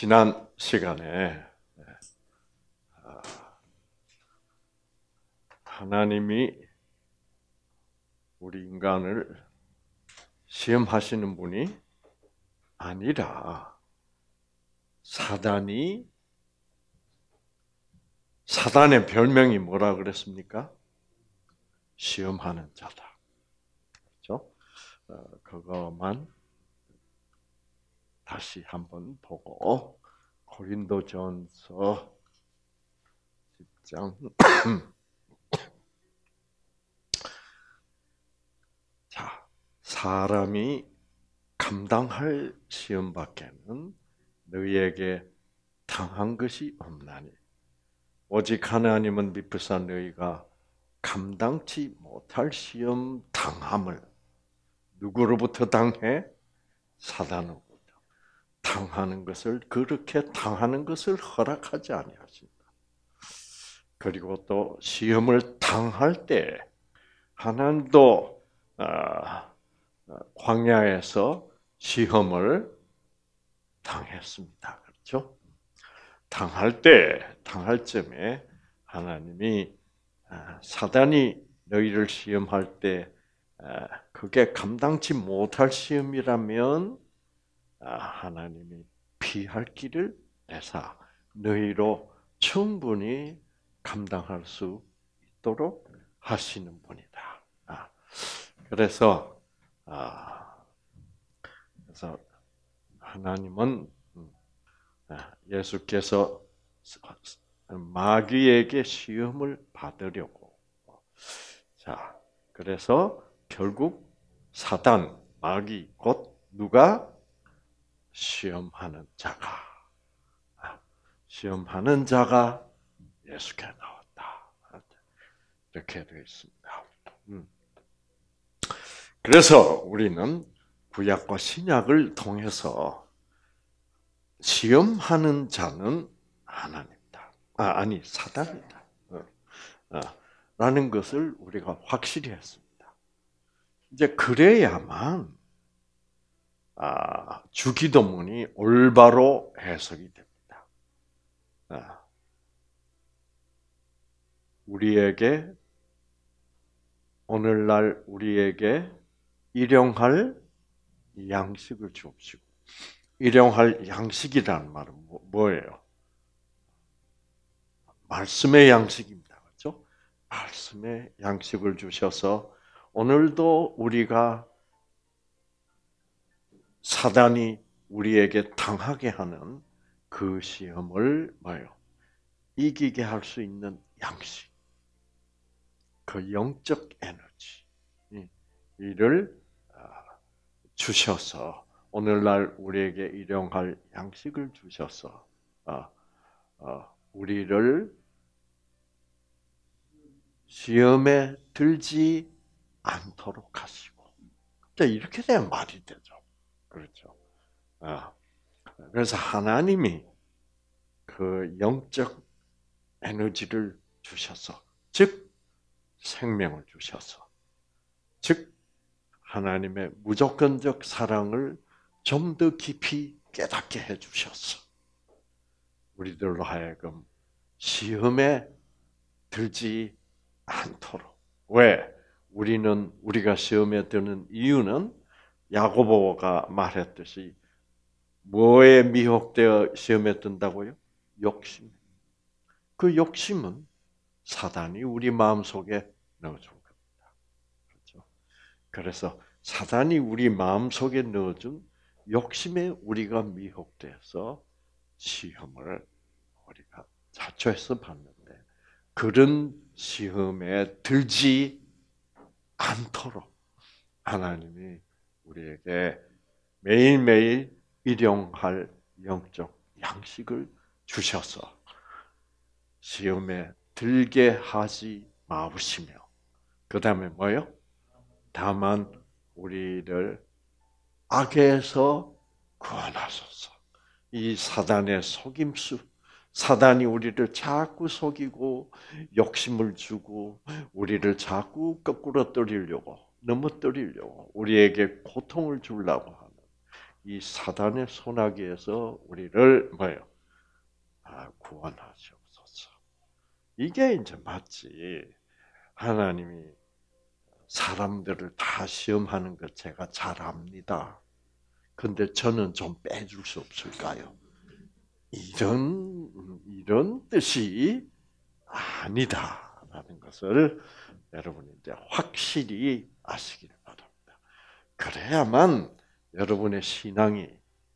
지난 시간에 아, 하나님이 우리 인간을 시험하시는 분이 아니라 사단이 사단의 별명이 뭐라 그랬습니까? 시험하는 자다. 그렇죠? 어, 그거만 다시 한번 보고 고린도전서 10장 자 사람이 감당할 시험밖에는 너희에게 당한 것이 없나니 오직 하나님은 미프사 너희가 감당치 못할 시험 당함을 누구로부터 당해? 사단으로 당하는 것을 그렇게 당하는 것을 허락하지 아니하신다. 그리고 또 시험을 당할 때 하나님도 아, 광야에서 시험을 당했습니다. 그렇죠? 당할 때 당할 점에 하나님이 아, 사단이 너희를 시험할 때 아, 그게 감당치 못할 시험이라면 아, 하나님이 피할 길을 내사 너희로 충분히 감당할 수 있도록 하시는 분이다. 아, 그래서 아, 그래서 하나님은 음, 예수께서 마귀에게 시험을 받으려고 자 그래서 결국 사단 마귀 곧 누가 시험하는 자가 아, 시험하는 자가 예수께 나왔다. 이렇게 되어 있습니다. 음. 그래서 우리는 구약과 신약을 통해서 시험하는 자는 하나님이다. 아, 니 사단이다. 어, 어, 라는 것을 우리가 확실히 했습니다. 이제 그래야만 아, 주기도문이 올바로 해석이 됩니다. 아, 우리에게 오늘날 우리에게 일용할 양식을 주옵시고 일용할 양식이라는 말은 뭐, 뭐예요? 말씀의 양식입니다. 그렇죠? 말씀의 양식을 주셔서 오늘도 우리가 사단이 우리에게 당하게 하는 그 시험을 뭐요 이기게 할 수 있는 양식, 그 영적 에너지 이를 아, 주셔서 오늘날 우리에게 일용할 양식을 주셔서 아, 아, 우리를 시험에 들지 않도록 하시고. 이렇게 되면 말이 되죠. 그렇죠. 아, 그래서 하나님이 그 영적 에너지를 주셔서, 즉 생명을 주셔서, 즉 하나님의 무조건적 사랑을 좀 더 깊이 깨닫게 해 주셨어. 우리들로 하여금 시험에 들지 않도록. 왜? 우리는 우리가 시험에 드는 이유는 야고보가 말했듯이 뭐에 미혹되어 시험에 든다고요? 욕심. 그 욕심은 사단이 우리 마음 속에 넣어준 겁니다. 그렇죠? 그래서 사단이 우리 마음 속에 넣어준 욕심에 우리가 미혹돼서 시험을 우리가 자초해서 봤는데 그런 시험에 들지 않도록 하나님이 우리에게 매일매일 일용할 영적 양식을 주셔서 시험에 들게 하지 마우시며 그 다음에 뭐요? 다만 우리를 악에서 구원하소서. 이 사단의 속임수, 사단이 우리를 자꾸 속이고 욕심을 주고 우리를 자꾸 거꾸로 떨리려고 넘어뜨리려고 우리에게 고통을 주려고 하는 이 사단의 소나기에서 우리를 뭐요 아, 구원하시옵소서. 이게 이제 맞지. 하나님이 사람들을 다 시험하는 것 제가 잘 압니다. 근데 저는 좀 빼줄 수 없을까요? 이런 이런 뜻이 아니다라는 것을 여러분 이제 확실히 아시기를 바랍니다. 그래야만 여러분의 신앙이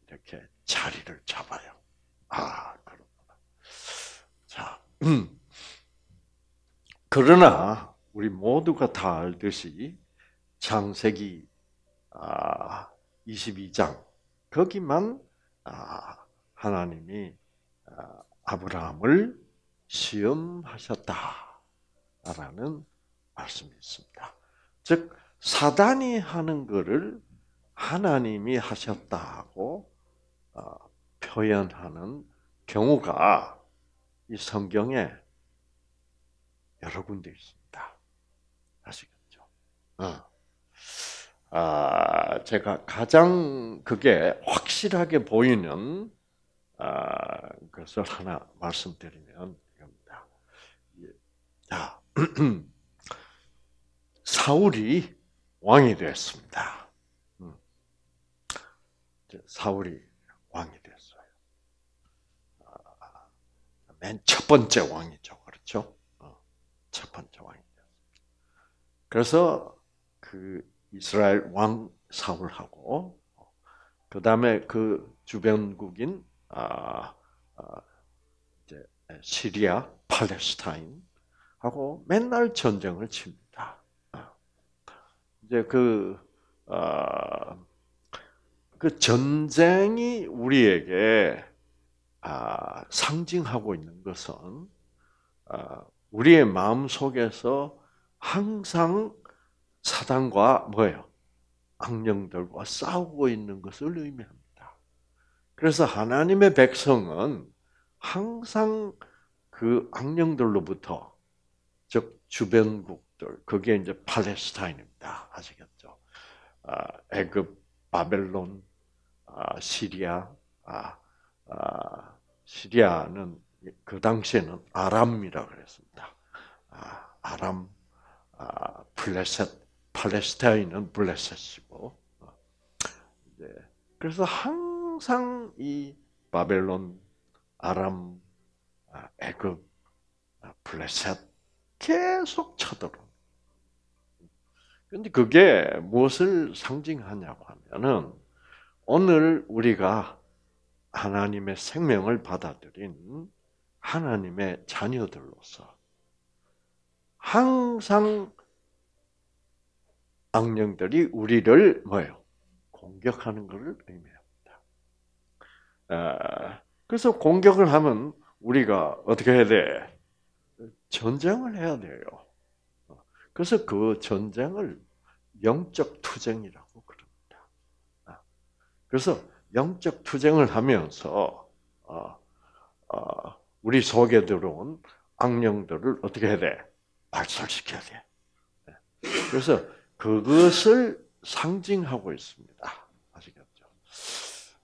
이렇게 자리를 잡아요. 아, 그렇구나. 자, 음. 그러나 우리 모두가 다 알듯이 창세기 아, 22장 거기만 아, 하나님이 아, 브라함을 시험하셨다라는 말씀이 있습니다. 즉 사단이 하는 것을 하나님이 하셨다고 어, 표현하는 경우가 이 성경에 여러 군데 있습니다. 아시겠죠? 어. 아, 제가 가장 그게 확실하게 보이는 아, 것을 하나 말씀드리면 이겁니다. 예. 자, 사울이 왕이 되었습니다. 음. 사울이 왕이 됐어요. 아, 맨첫 번째 왕이죠. 그렇죠? 어, 첫 번째 왕이 됐습니다. 그래서 그 이스라엘 왕 사울하고 그 다음에 그 주변국인 아, 아 이제 시리아, 팔레스타인하고 맨날 전쟁을 칩니다. 이제 그, 아, 그 전쟁이 우리에게 아, 상징하고 있는 것은 아, 우리의 마음 속에서 항상 사단과 뭐예요? 악령들과 싸우고 있는 것을 의미합니다. 그래서 하나님의 백성은 항상 그 악령들로부터 즉 주변국 것들 그게 이제 팔레스타인입니다. 아시겠죠? 아, 애굽, 바벨론, 아, 시리아, 아, 아, 시리아는 그 당시에는 아람이라고 그랬습니다. 아, 람 아, 블레셋, 팔레스타인은 블레셋이고. 네. 그래서 항상 이 바벨론, 아람, 아, 애굽, 아, 블레셋 계속 쳐들어. 근데 그게 무엇을 상징하냐고 하면은 오늘 우리가 하나님의 생명을 받아들인 하나님의 자녀들로서 항상 악령들이 우리를 뭐예요? 공격하는 것을 의미합니다. 아, 그래서 공격을 하면 우리가 어떻게 해야 돼? 전쟁을 해야 돼요. 그래서 그 전쟁을 영적 투쟁이라고 그럽니다. 아, 그래서 영적 투쟁을 하면서 어, 어, 우리 속에 들어온 악령들을 어떻게 해야 돼? 발설시켜야 돼. 네. 그래서 그것을 상징하고 있습니다. 아시겠죠?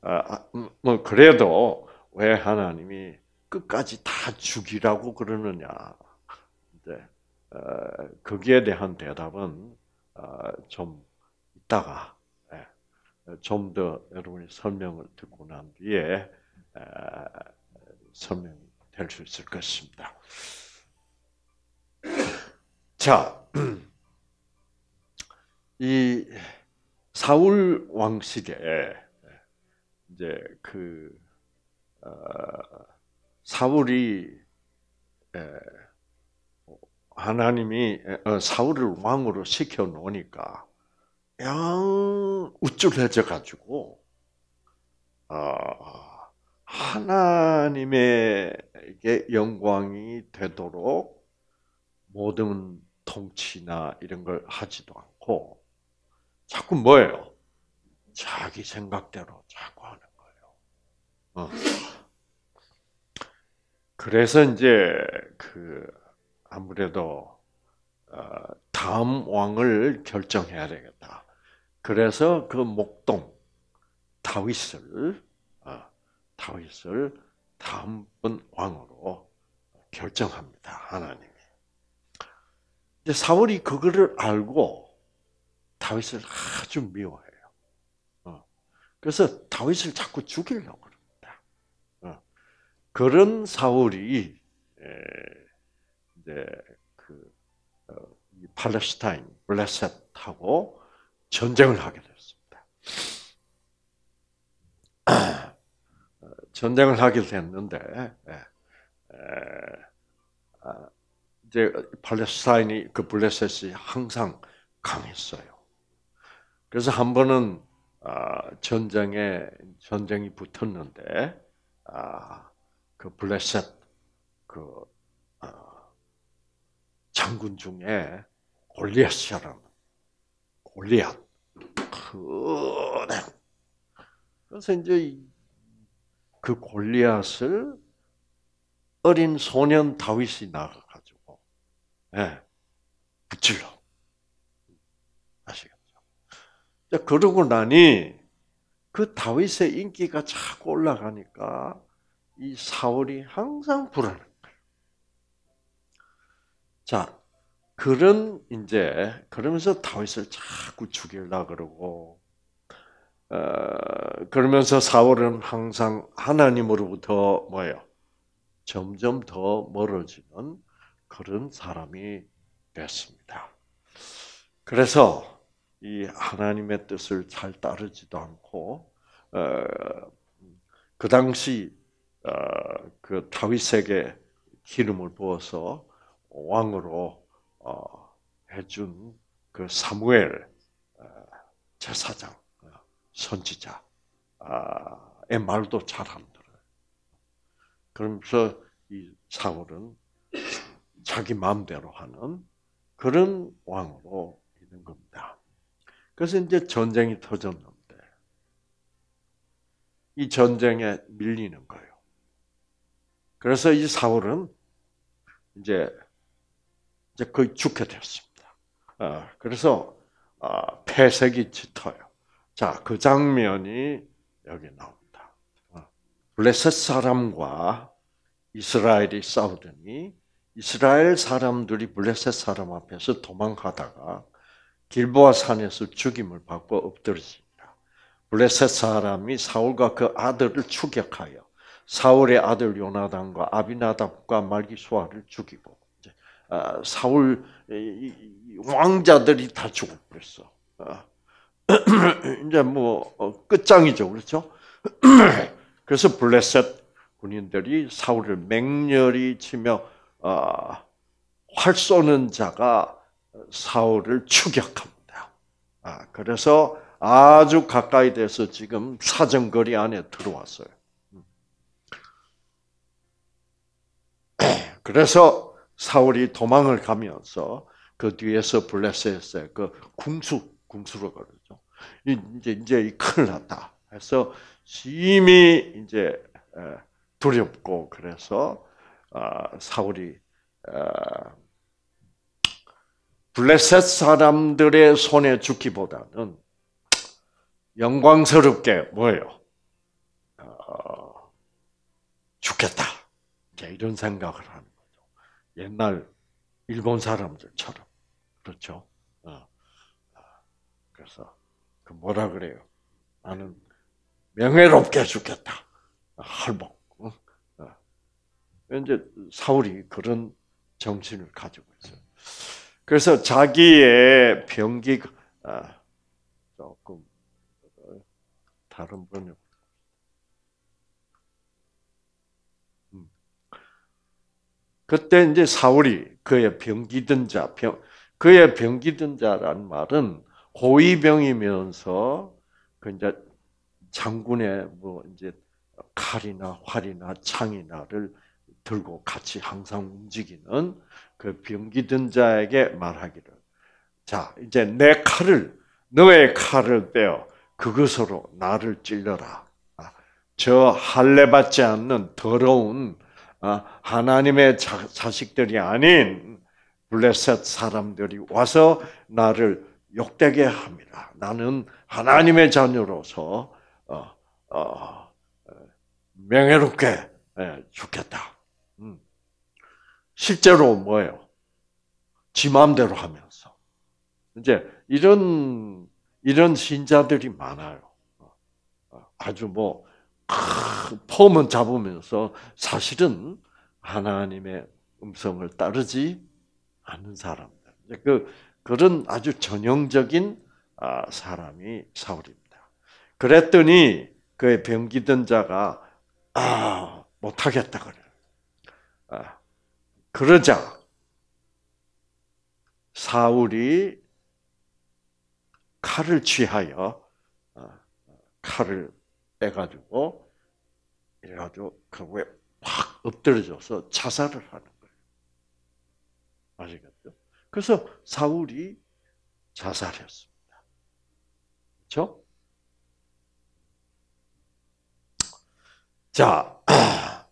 아, 아, 음, 뭐 그래도 왜 하나님이 끝까지 다 죽이라고 그러느냐? 이제 어, 거기에 대한 대답은 어, 좀 이따가 예, 좀더 여러분이 설명을 듣고 난 뒤에 설명이 될 수 있을 것입니다. 자, 이 사울 왕 시대에 이제 그 어, 사울이 하나님이 어, 사울을 왕으로 시켜 놓으니까 양 우쭐해져 가지고 어, 하나님에게 영광이 되도록 모든 통치나 이런 걸 하지도 않고 자꾸 뭐예요? 자기 생각대로 자꾸 하는 거예요. 어. 그래서 이제 그 아무래도 어, 다음 왕을 결정해야 되겠다. 그래서 그 목동 다윗을 어, 다윗을 다음 번 왕으로 결정합니다. 하나님이. 이제 사울이 그거를 알고 다윗을 아주 미워해요. 어, 그래서 다윗을 자꾸 죽이려고 합니다. 그런 사울이 이제 그 어, 팔레스타인 블레셋하고 전쟁을 하게 됐습니다. 전쟁을 하게 됐는데 예, 아, 이제 팔레스타인이 그 블레셋이 항상 강했어요. 그래서 한 번은 아, 전쟁에 전쟁이 붙었는데 아, 그 블레셋 그 장군 중에 골리앗이라는 골리앗 그래서 이제 그 골리앗을 어린 소년 다윗이 나가 가지고 예 붙질러 아시겠죠? 자 그러고 나니 그 다윗의 인기가 자꾸 올라가니까 이 사울이 항상 불안해. 자, 그런 이제 그러면서 다윗을 자꾸 죽이려 그러고 어, 그러면서 사울은 항상 하나님으로부터 뭐예요? 점점 더 멀어지는 그런 사람이 됐습니다. 그래서 이 하나님의 뜻을 잘 따르지도 않고 어, 그 당시 어, 그 다윗에게 기름을 부어서 왕으로 어, 해준 그 사무엘 어, 제사장 어, 선지자의 아, 말도 잘 안 들어요. 그러면서 이 사울은 자기 마음대로 하는 그런 왕으로 있는 겁니다. 그래서 이제 전쟁이 터졌는데 이 전쟁에 밀리는 거예요. 그래서 이 사울은 이제 이제 거의 죽게 되었습니다. 어, 그래서 어, 폐색이 짙어요. 자, 그 장면이 여기 나옵니다. 어, 블레셋 사람과 이스라엘이 싸우더니 이스라엘 사람들이 블레셋 사람 앞에서 도망가다가 길보아 산에서 죽임을 받고 엎드러집니다. 블레셋 사람이 사울과 그 아들을 추격하여 사울의 아들 요나단과 아비나답과 말기수아를 죽이고 아, 사울 왕자들이 다 죽어버렸어. 아, 이제 뭐 어, 끝장이죠, 그렇죠? 그래서 블레셋 군인들이 사울을 맹렬히 치며 아, 활 쏘는 자가 사울을 추격합니다. 그래서 아주 가까이 돼서 지금 사정거리 안에 들어왔어요. 그래서 사울이 도망을 가면서 그 뒤에서 블레셋의 그 궁수 궁수로 그러죠. 이제 이제 큰일 났다. 해서 심히 이제 두렵고 그래서 아, 사울이 아, 블레셋 사람들의 손에 죽기보다는 영광스럽게 뭐예요? 어, 죽겠다. 이런 생각을 하는 옛날 일본 사람들처럼 그렇죠. 어. 아, 그래서 그 뭐라 그래요? 나는 명예롭게 죽겠다. 아, 할복. 어? 어. 이제 사울이 그런 정신을 가지고 있어요. 그래서 자기의 병기가 아, 조금 다른 번역 그때 이제 사울이 그의 병기든 자, 병, 그의 병기든 자란 말은 고위병이면서 그 이제 장군의 뭐 이제 칼이나 활이나 창이나를 들고 같이 항상 움직이는 그 병기든 자에게 말하기를 자 이제 내 칼을 너의 칼을 빼어 그것으로 나를 찔러라 아, 저 할례받지 않는 더러운 아, 하나님의 자, 식들이 아닌 블레셋 사람들이 와서 나를 욕되게 합니다. 나는 하나님의 자녀로서 어, 어, 명예롭게 예, 죽겠다. 음. 실제로 뭐예요? 지 마음대로 하면서 이제 이런 이런 신자들이 많아요. 어, 어, 아주 뭐 폼은 잡으면서 사실은 하나님의 음성을 따르지 않는 사람들. 그 그런 아주 전형적인 아, 사람이 사울입니다. 그랬더니 그의 병기든 자가 아 못하겠다 그래. 아, 그러자 사울이 칼을 취하여 아, 칼을 빼가지고 이래가지고 그국에확 엎드려져서 자살을 하는 거예요. 아시겠죠? 그래서 사울이 자살했습니다. 그렇죠? 자,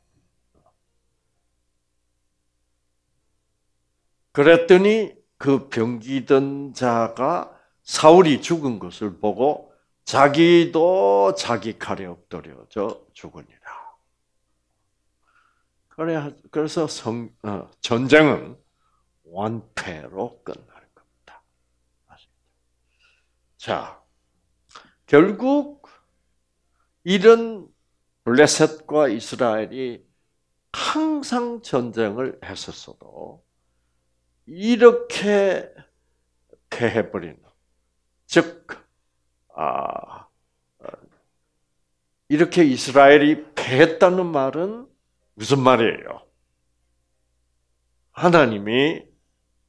그랬더니 그 병기던 자가 사울이 죽은 것을 보고 자기도 자기 칼에 엎드려져 죽으니라. 그래, 그래서 성, 어, 전쟁은 완패로 끝나 겁니다. 자, 결국 이런 블레셋과 이스라엘이 항상 전쟁을 했었어도 이렇게 해버리는즉 아, 어, 이렇게 이스라엘이 패했다는 말은 무슨 말이에요? 하나님이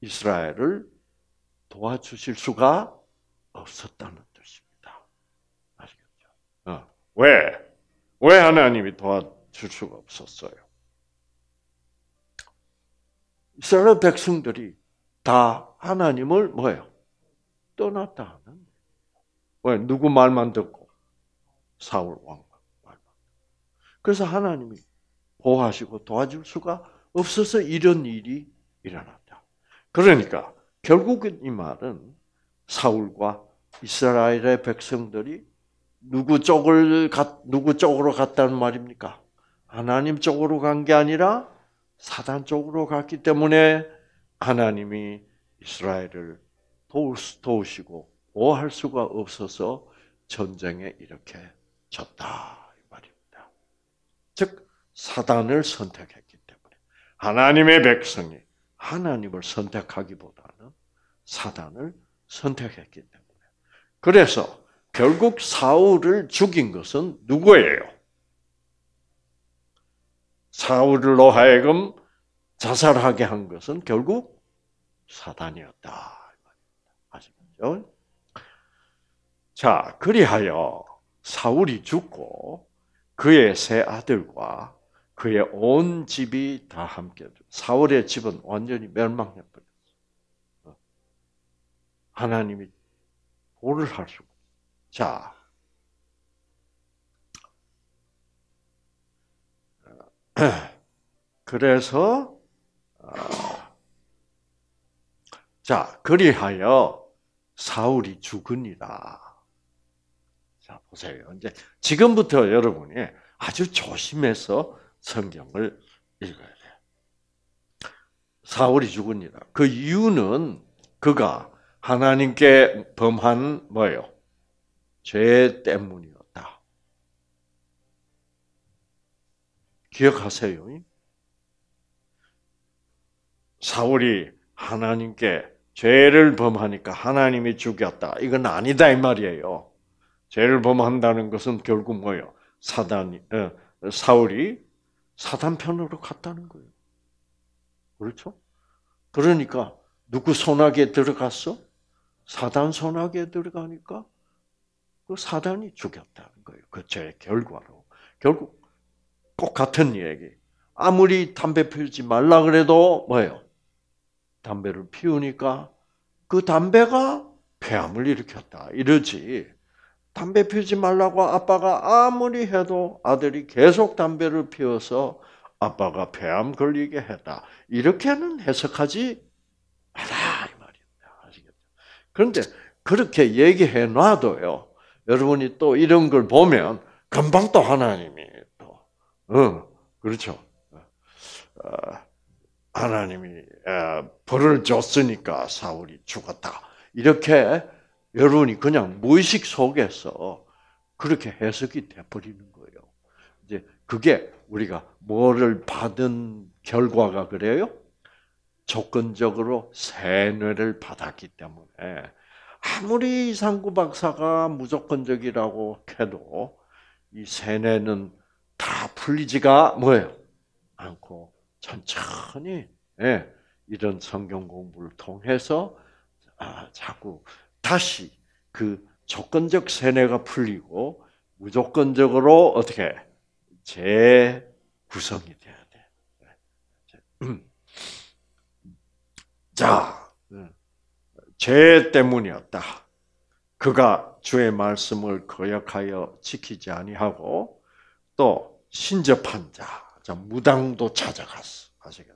이스라엘을 도와주실 수가 없었다는 뜻입니다. 아시겠죠? 어. 왜? 왜 하나님이 도와줄 수가 없었어요? 이스라엘 백성들이 다 하나님을 뭐예요? 떠났다는 왜? 누구 말만 듣고? 사울 왕 말만. 그래서 하나님이 보호하시고 도와줄 수가 없어서 이런 일이 일어났다. 그러니까 결국은 이 말은 사울과 이스라엘의 백성들이 누구 쪽을 누구 쪽으로 갔다는 말입니까? 하나님 쪽으로 간 게 아니라 사단 쪽으로 갔기 때문에 하나님이 이스라엘을 도우시고 오할 수가 없어서 전쟁에 이렇게 졌다 이 말입니다. 즉 사단을 선택했기 때문에 하나님의 백성이 하나님을 선택하기보다는 사단을 선택했기 때문에 그래서 결국 사울을 죽인 것은 누구예요? 사울로 하여금 자살하게 한 것은 결국 사단이었다. 아시겠죠? 자, 그리하여 사울이 죽고 그의 세 아들과 그의 온 집이 다 함께 사울의 집은 완전히 멸망해 버렸어. 하나님이 보를 할수 자, 그래서 아, 자 그리하여 사울이 죽으니라. 자, 보세요. 이제 지금부터 여러분이 아주 조심해서 성경을 읽어야 돼요. 사울이 죽으니라. 그 이유는 그가 하나님께 범한 뭐요죄 때문이었다. 기억하세요. 사울이 하나님께 죄를 범하니까 하나님이 죽였다. 이건 아니다 이 말이에요. 죄를 범한다는 것은 결국 뭐예요? 사단이 에, 어, 사울이 사단 편으로 갔다는 거예요. 그렇죠? 그러니까 누구 손아귀에 들어갔어? 사단 손아귀에 들어가니까 그 사단이 죽였다는 거예요. 그 죄의 결과로. 결국 꼭 같은 얘기. 아무리 담배 피우지 말라 그래도 뭐예요? 담배를 피우니까 그 담배가 폐암을 일으켰다. 이러지. 담배 피우지 말라고 아빠가 아무리 해도 아들이 계속 담배를 피워서 아빠가 폐암 걸리게 했다. 이렇게는 해석하지 마라 이 말입니다. 아시겠죠? 그런데 그렇게 얘기해 놔도요. 여러분이 또 이런 걸 보면 금방 또 하나님이 또 응, 어, 그렇죠. 어, 하나님이 벌을 어, 줬으니까 사울이 죽었다. 이렇게 여러분이 그냥 무의식 속에서 그렇게 해석이 돼버리는 거예요. 이제 그게 우리가 뭐를 받은 결과가 그래요? 조건적으로 세뇌를 받았기 때문에 아무리 상구 박사가 무조건적이라고 해도 이 세뇌는 다 풀리지가 뭐예요? 않고 천천히 예, 이런 성경 공부를 통해서 아, 자꾸 다시 그 조건적 세뇌가 풀리고 무조건적으로 어떻게 재구성이 돼야 돼. 자, 죄 때문이었다. 그가 주의 말씀을 거역하여 지키지 아니하고 또 신접한 자, 자 무당도 찾아갔어. 아시겠죠?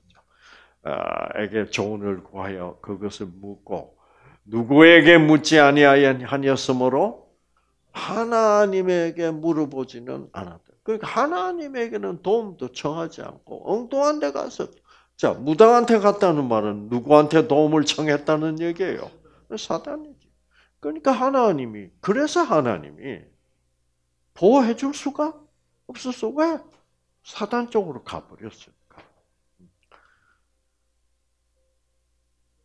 아, 에게 조언을 구하여 그것을 묻고 누구에게 묻지 아니하였으므로 하나님에게 물어보지는 않았다. 그러니까 하나님에게는 도움도 청하지 않고 엉뚱한 데 가서 자 무당한테 갔다는 말은 누구한테 도움을 청했다는 얘기예요. 사단이지. 그러니까 하나님이 그래서 하나님이 보호해 줄 수가 없었어. 왜? 사단 쪽으로 가버렸어요.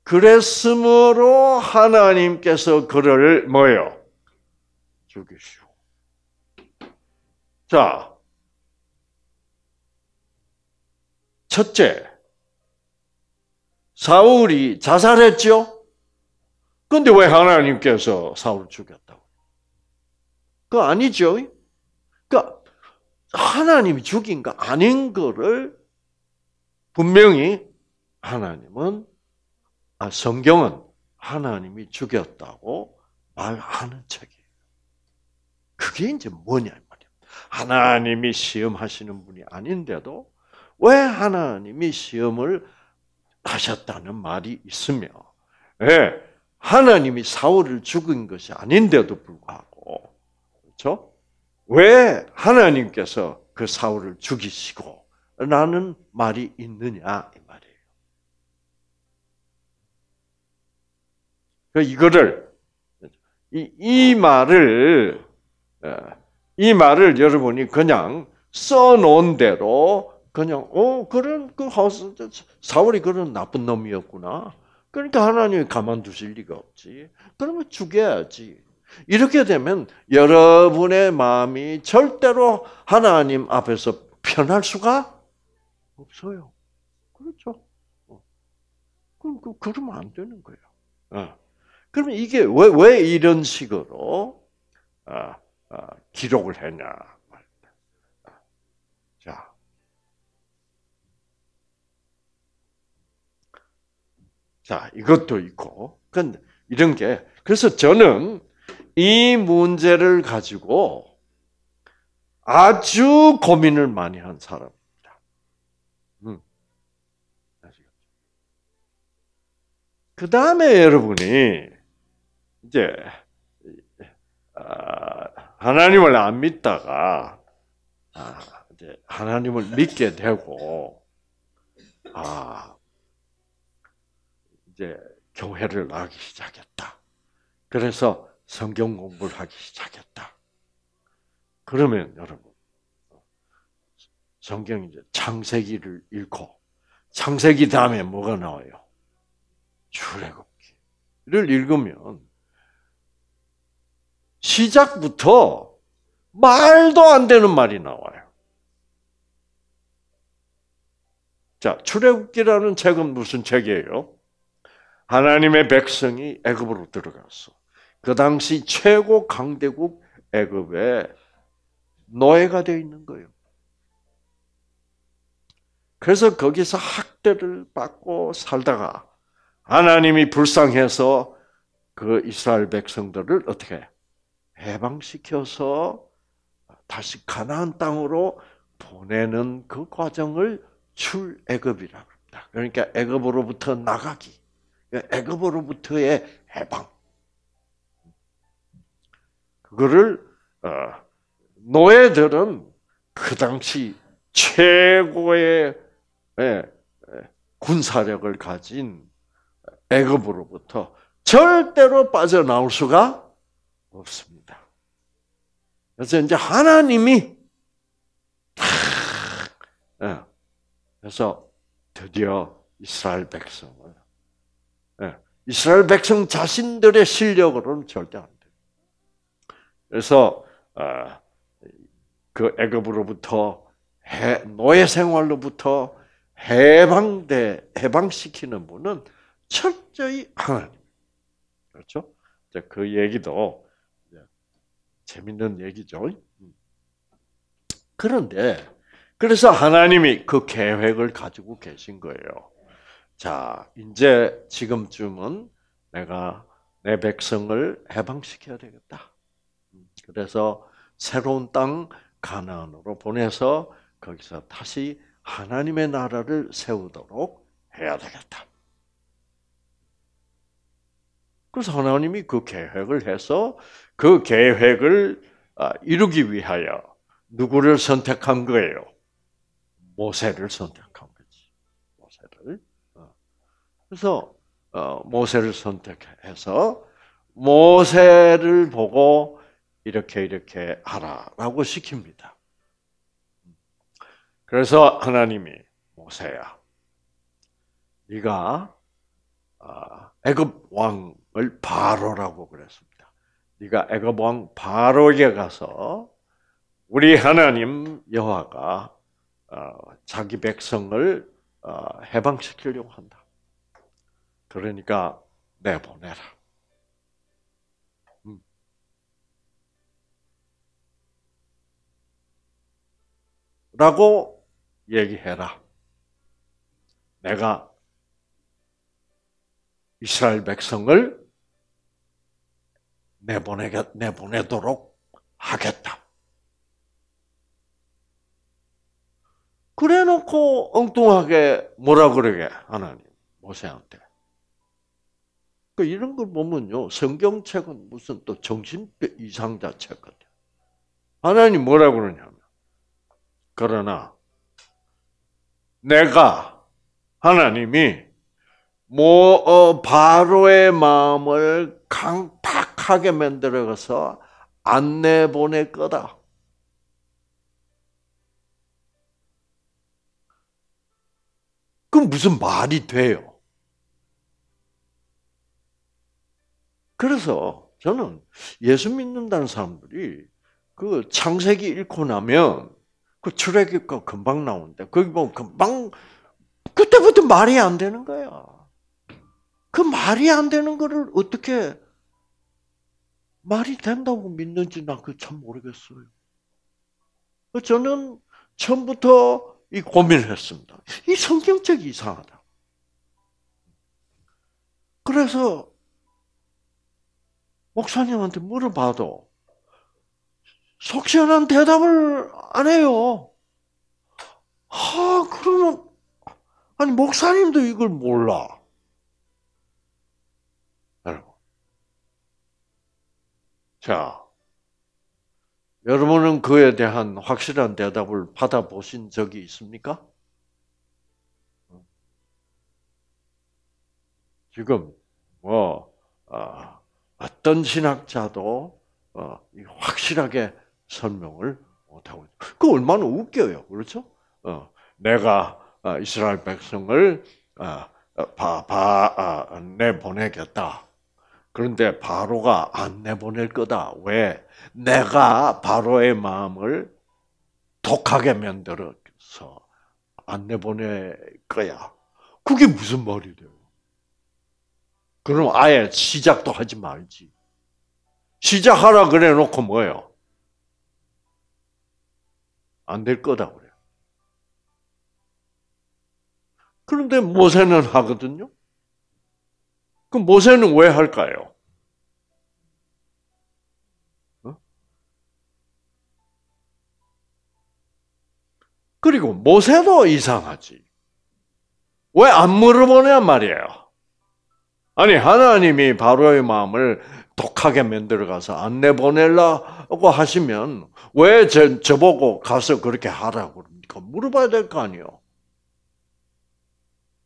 그랬으므로 하나님께서 그를 뭐요? 죽이시오. 자, 첫째, 사울이 자살했죠? 근데 왜 하나님께서 사울을 죽였다고? 그거 아니죠? 그러니까 하나님이 죽인 거 아닌 거를 분명히 하나님은 아, 성경은 하나님이 죽였다고 말하는 책이에요. 그게 이제 뭐냐 말이에요. 하나님이 시험하시는 분이 아닌데도 왜 하나님이 시험을 하셨다는 말이 있으며 왜 예, 하나님이 사울을 죽인 것이 아닌데도 불구하고 그렇죠? 왜 하나님께서 그 사울을 죽이시고 라는 말이 있느냐 그 이거를 이, 이 말을 어, 이 말을 여러분이 그냥 써놓은 대로 그냥 어 그런 그 하우스 사울이 그런 나쁜 놈이었구나. 그러니까 하나님이 가만두실 리가 없지. 그러면 죽여야지. 이렇게 되면 여러분의 마음이 절대로 하나님 앞에서 편할 수가 없어요. 그렇죠. 어. 그럼 그, 그러면 안 되는 거예요. 어. 그러면 이게 왜, 왜 이런 식으로 아, 아, 기록을 했냐 자, 자 이것도 있고, 근데 이런 게 그래서 저는 이 문제를 가지고 아주 고민을 많이 한 사람. 음. 그 다음에 여러분이 이제 아, 하나님을 안 믿다가 아, 이제 하나님을 믿게 되고 아 이제 교회를 나기 시작했다. 그래서 성경 공부를 하기 시작했다. 그러면 여러분 성경 이제 창세기를 읽고 창세기 다음에 뭐가 나와요? 출애굽기를 읽으면 시작부터 말도 안 되는 말이 나와요. 자, 출애굽기라는 책은 무슨 책이에요? 하나님의 백성이 애굽으로 들어갔어. 그 당시 최고 강대국 애굽에 노예가 되어 있는 거예요. 그래서 거기서 학대를 받고 살다가 하나님이 불쌍해서 그 이스라엘 백성들을 어떻게 해방시켜서 다시 가나안 땅으로 보내는 그 과정을 출애굽이라고 합니다. 그러니까 애굽으로부터 나가기, 그러니까 애굽으로부터의 해방. 그거를 어, 노예들은 그 당시 최고의 예, 예, 군사력을 가진 애굽으로부터 절대로 빠져나올 수가 없습니다. 그래서 이제 하나님이 그래서 예, 드디어 이스라엘 백성을 예, 이스라엘 백성 자신들의 실력으로는 절대 안돼 그래서 아, 그 애굽으로부터 노예 생활로부터 해방돼 해방시키는 분은 철저히 하나님. 그렇죠? 그 얘기도 재밌는 얘기죠. 그런데 그래서 하나님이 그 계획을 가지고 계신 거예요. 자, 이제 지금쯤은 내가 내 백성을 해방시켜야 되겠다. 그래서 새로운 땅 가나안으로 보내서 거기서 다시 하나님의 나라를 세우도록 해야 되겠다. 그래서 하나님이 그 계획을 해서 그 계획을 아, 이루기 위하여 누구를 선택한 거예요? 모세를 선택한 거지. 모세를. 어. 그래서 어, 모세를 선택해서 모세를 보고 이렇게 이렇게 하라라고 시킵니다. 그래서 하나님이 모세야, 네가 아, 애굽 왕을 바로라고 그랬어. 네가 애굽 왕 바로에게 가서 우리 하나님 여호와가 어, 자기 백성을 어, 해방시키려고 한다. 그러니까 내보내라. 음. 라고 얘기해라. 내가 이스라엘 백성을 내보내 내보내도록 하겠다. 그래 놓고 엉뚱하게 뭐라 그러게, 하나님, 모세한테. 그 이런 걸 보면요, 성경책은 무슨 또 정신병 이상자 책같아 하나님 뭐라 그러냐면, 그러나, 내가, 하나님이, 뭐, 어, 바로의 마음을 강팍 착하게 만들어서 안내 보낼 거다. 그 무슨 말이 돼요? 그래서 저는 예수 믿는다는 사람들이 그 창세기 읽고 나면 그출애굽과 금방 나오는데 거기 보면 금방 그때부터 말이 안 되는 거야. 그 말이 안 되는 거를 어떻게 말이 된다고 믿는지 난 그 참 모르겠어요. 저는 처음부터 이 고민을 했습니다. 이 성경책이 이상하다. 그래서 목사님한테 물어봐도 속시원한 대답을 안 해요. 아, 그러면 아니 목사님도 이걸 몰라. 자, 여러분은 그에 대한 확실한 대답을 받아보신 적이 있습니까? 지금 뭐 아, 어, 떤 신학자도 어, 확실하게 설명을 못하고 그 얼마나 웃겨요, 그렇죠? 어, 내가 어, 이스라엘 백성을 어, 어 바, 바, 아, 어, 내 보내겠다. 그런데 바로가 안 내보낼 거다. 왜? 내가 바로의 마음을 독하게 만들어서 안 내보낼 거야. 그게 무슨 말이 돼요? 그럼 아예 시작도 하지 말지. 시작하라 그래 놓고 뭐예요? 안 될 거다 그래요. 그런데 모세는 하거든요. 그럼 모세는 왜 할까요? 어? 그리고 모세도 이상하지. 왜 안 물어보냐 말이에요. 아니 하나님이 바로의 마음을 독하게 만들어가서 안 내보내려고 하시면 왜 저, 보고 가서 그렇게 하라고 그러니까 물어봐야 될 거 아니에요.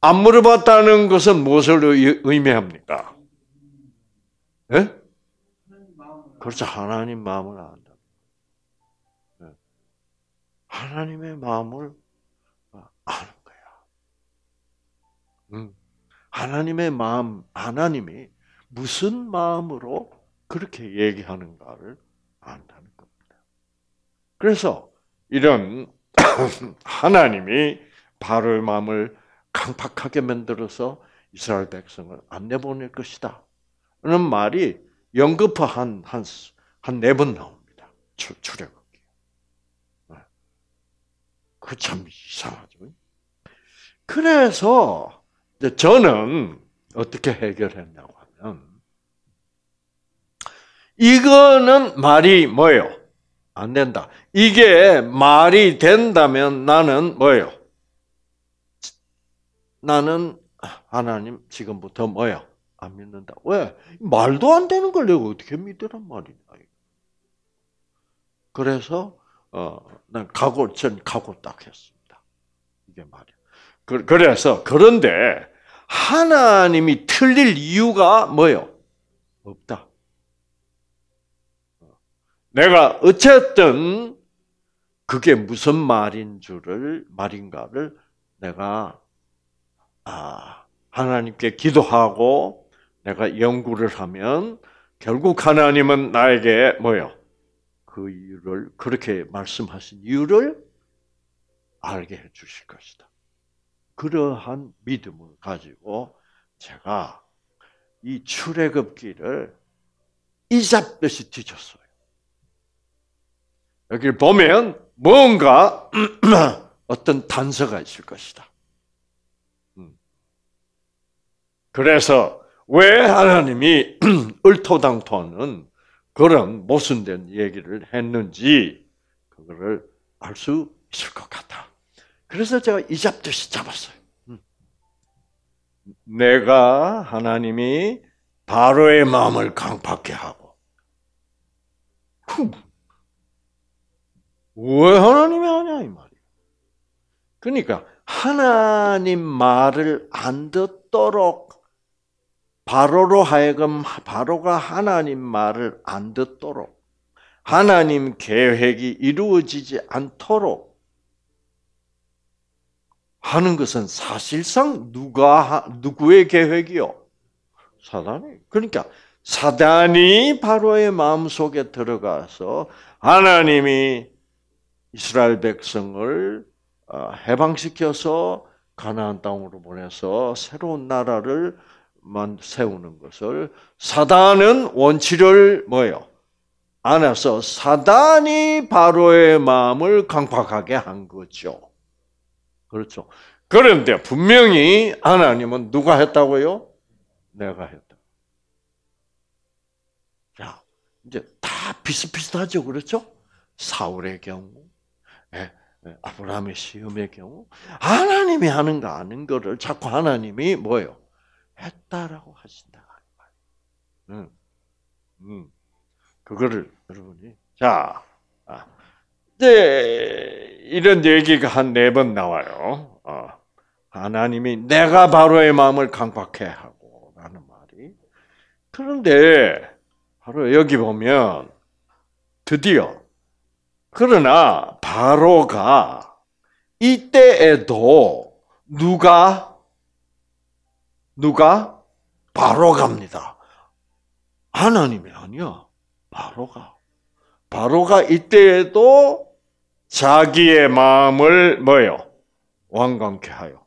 안 물어봤다는 것은 무엇을 의미합니까? 예? 그렇죠. 하나님 마음을 안다. 예. 하나님의 마음을 아는 거야. 음. 하나님의 마음, 하나님이 무슨 마음으로 그렇게 얘기하는가를 안다는 겁니다. 그래서 이런 하나님이 바로의 마음을 강팍하게 만들어서 이스라엘 백성을 안 내보낼 것이다. 라는 말이 연급화 한, 한, 한 네 번 나옵니다. 출애굽기. 네. 그참 이상하죠. 그래서 저는 어떻게 해결했냐고 하면 이거는 말이 뭐예요? 안 된다. 이게 말이 된다면 나는 뭐예요? 나는 하나님 지금부터 뭐야? 안 믿는다. 왜? 말도 안 되는 걸 내가 어떻게 믿으란 말이냐. 그래서 어난 각오 전 각오 딱 했습니다. 이게 말이야. 그, 그래서 그런데 하나님이 틀릴 이유가 뭐요? 없다. 어. 내가 어쨌든 그게 무슨 말인 줄을 말인가를 내가 아, 하나님께 기도하고 내가 연구를 하면 결국 하나님은 나에게 뭐요? 그 이유를 그렇게 말씀하신 이유를 알게 해 주실 것이다. 그러한 믿음을 가지고 제가 이 출애굽기를 이잡듯이 뒤졌어요. 여기 를 보면 뭔가 어떤 단서가 있을 것이다. 그래서 왜 하나님이 을토당토는 그런 모순된 얘기를 했는지 그거를 알 수 있을 것 같다. 그래서 제가 이 잡듯이 잡았어요. 음. 내가 하나님이 바로의 마음을 강팍해 하고 왜 하나님이 하냐 이 말이에요. 그러니까 하나님 말을 안 듣도록 바로로 하여금 바로가 하나님 말을 안 듣도록 하나님 계획이 이루어지지 않도록 하는 것은 사실상 누가 누구의 계획이요? 사단이. 그러니까 사단이 바로의 마음 속에 들어가서 하나님이 이스라엘 백성을 어, 해방시켜서 가나안 땅으로 보내서 새로운 나라를 만 세우는 것을 사단은 원치를 뭐요 안에서 사단이 바로의 마음을 강팍하게 한 거죠. 그렇죠. 그런데 분명히 하나님은 누가 했다고요? 내가 했다. 자, 이제 다 비슷비슷하죠. 그렇죠? 사울의 경우, 예, 예, 아브라함의 시험의 경우 하나님이 하는 거 아닌 거를 자꾸 하나님이 뭐요 했다라고 하신다. 응. 응. 그거를 여러분이 자 아, 이 네, 이런 얘기가 한 네 번 나와요. 어, 하나님이 내가 바로의 마음을 강박해 하고라는 말이 그런데 바로 여기 보면 드디어 그러나 바로가 이때에도 누가 누가? 바로 갑니다. 하나님이 아니야. 바로가. 바로가 이때에도 자기의 마음을 뭐요? 완강케 하여.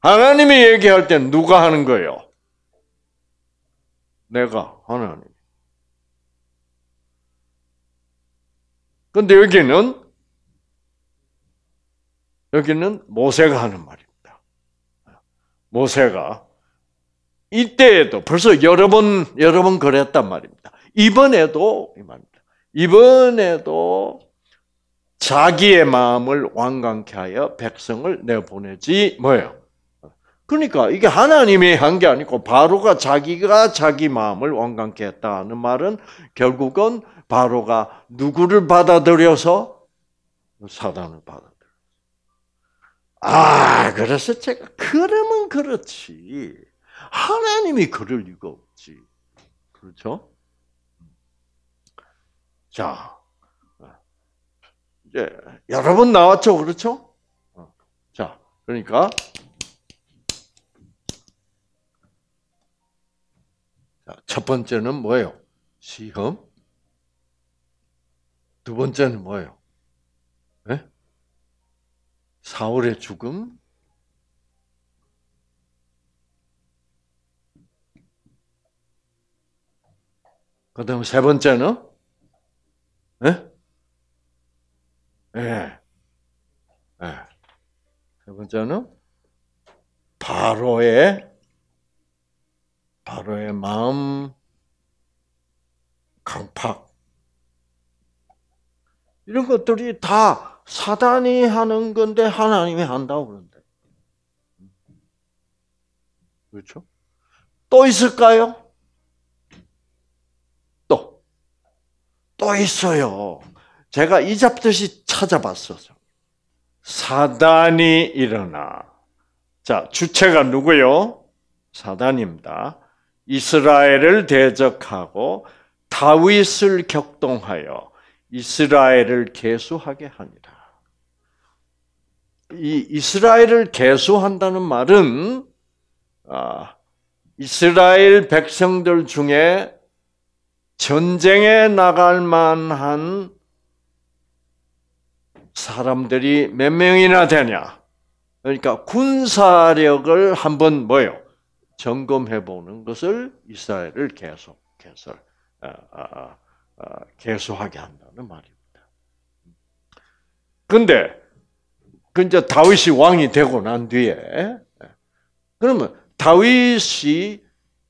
하나님이 얘기할 땐 누가 하는 거예요? 내가 하나님. 근데 여기는 여기는 모세가 하는 말이에요. 모세가 이때에도 벌써 여러 번 여러 번 그랬단 말입니다. 이번에도 이 말입니다. 이번에도 자기의 마음을 완강케 하여 백성을 내보내지 뭐예요? 그러니까 이게 하나님이 한 게 아니고 바로가 자기가 자기 마음을 완강케 했다는 말은 결국은 바로가 누구를 받아들여서 사단을 받아 아, 그래서 제가 그러면 그렇지. 하나님이 그럴 리가 없지. 그렇죠? 자, 이제 여러 분 나왔죠, 그렇죠? 어, 자, 그러니까 첫 번째는 뭐예요? 시험. 두 번째는 뭐예요? 사울의 죽음, 그 다음 세 번째는, 예? 예. 예. 세 번째는, 바로의, 바로의 마음 강팍. 이런 것들이 다 사단이 하는 건데 하나님이 한다고 그런다. 그렇죠? 또 있을까요? 또. 또 있어요. 제가 이잡듯이 찾아봤어요. 사단이 일어나. 자, 주체가 누구요? 사단입니다. 이스라엘을 대적하고 다윗을 격동하여 이스라엘을 개수하게 하니라. 이 이스라엘을 개수한다는 말은 아, 이스라엘 백성들 중에 전쟁에 나갈 만한 사람들이 몇 명이나 되냐? 그러니까 군사력을 한번 뭐요? 점검해 보는 것을 이스라엘을 계속 개설, 아, 아, 아, 아, 개수하게 한다. 그런 말입니다. 근데 그제 다윗이 왕이 되고 난 뒤에 그러면 다윗이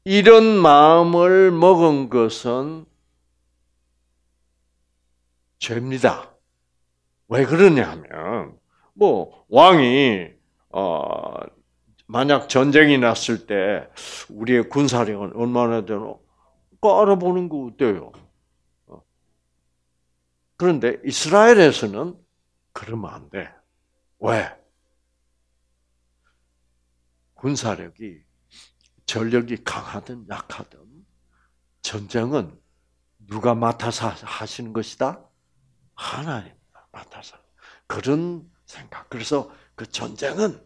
이런 마음을 먹은 것은 죄입니다. 왜 그러냐 하면 뭐 왕이 어 만약 전쟁이 났을 때 우리의 군사력은 얼마나 되노? 깔아보는 거 어때요? 그런데 이스라엘에서는 그러면 안 돼. 왜? 군사력이 전력이 강하든 약하든 전쟁은 누가 맡아서 하시는 것이다? 하나님 맡아서 그런 생각. 그래서 그 전쟁은